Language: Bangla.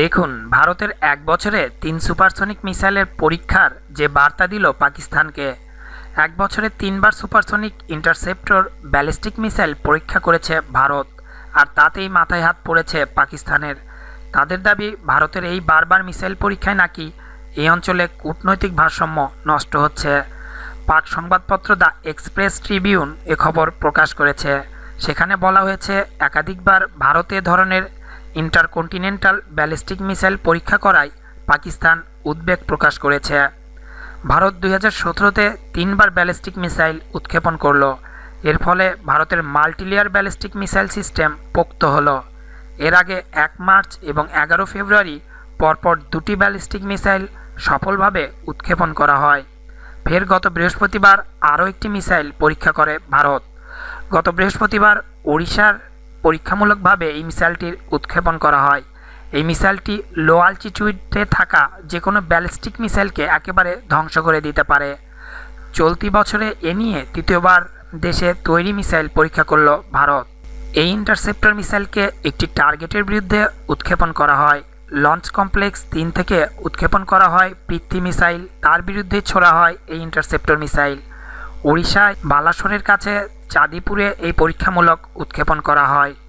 দেখুন ভারতের এক বছরে তিন সুপারসনিক মিসাইলের পরীক্ষার যে বার্তা দিল পাকিস্তানকে এক বছরে তিনবার সুপারসনিক ইন্টারসেপ্টর ব্যালিস্টিক মিসাইল পরীক্ষা করেছে ভারত আর তাতেই মাথায় হাত পড়েছে পাকিস্তানের তাদের দাবি ভারতের এই বারবার মিসাইল পরীক্ষায় নাকি এই অঞ্চলে কূটনৈতিক ভারসাম্য নষ্ট হচ্ছে পাক সংবাদপত্র দ্য এক্সপ্রেস ট্রিবিউন এ খবর প্রকাশ করেছে সেখানে বলা হয়েছে একাধিকবার ভারতে ধরনের ইন্টারকন্টিনেন্টাল ব্যালিস্টিক মিসাইল পরীক্ষা করায় পাকিস্তান উদ্বেগ প্রকাশ করেছে ভারত দুই হাজার সতেরোতে তিনবার ব্যালিস্টিক মিসাইল উৎক্ষেপণ করল এর ফলে ভারতের মাল্টিলেয়ার ব্যালিস্টিক মিসাইল সিস্টেম পোক্ত হলো এর আগে এক মার্চ এবং এগারো ফেব্রুয়ারি পরপর দুটি ব্যালিস্টিক মিসাইল সফলভাবে উৎক্ষেপণ করা হয় ফের গত বৃহস্পতিবার আরও একটি মিসাইল পরীক্ষা করে ভারত গত বৃহস্পতিবার ওড়িশার পরীক্ষামূলকভাবে এই মিসাইলটির উৎক্ষেপণ করা হয় এই মিসাইলটি লো আলচিটিউডে থাকা যে কোনো ব্যালিস্টিক মিসাইলকে একেবারে ধ্বংস করে দিতে পারে চলতি বছরে এ নিয়ে তৃতীয়বার দেশে তৈরি মিসাইল পরীক্ষা করল ভারত এই ইন্টারসেপ্টর মিসাইলকে একটি টার্গেটের বিরুদ্ধে উৎক্ষেপণ করা হয় লঞ্চ কমপ্লেক্স তিন থেকে উৎক্ষেপণ করা হয় পৃথ্বী মিসাইল তার বিরুদ্ধে ছোড়া হয় এই ইন্টারসেপ্টর মিসাইল উড়িষ্যায় বালাসোরের কাছে চাঁদিপুরে এই পরীক্ষামূলক উৎক্ষেপণ করা হয়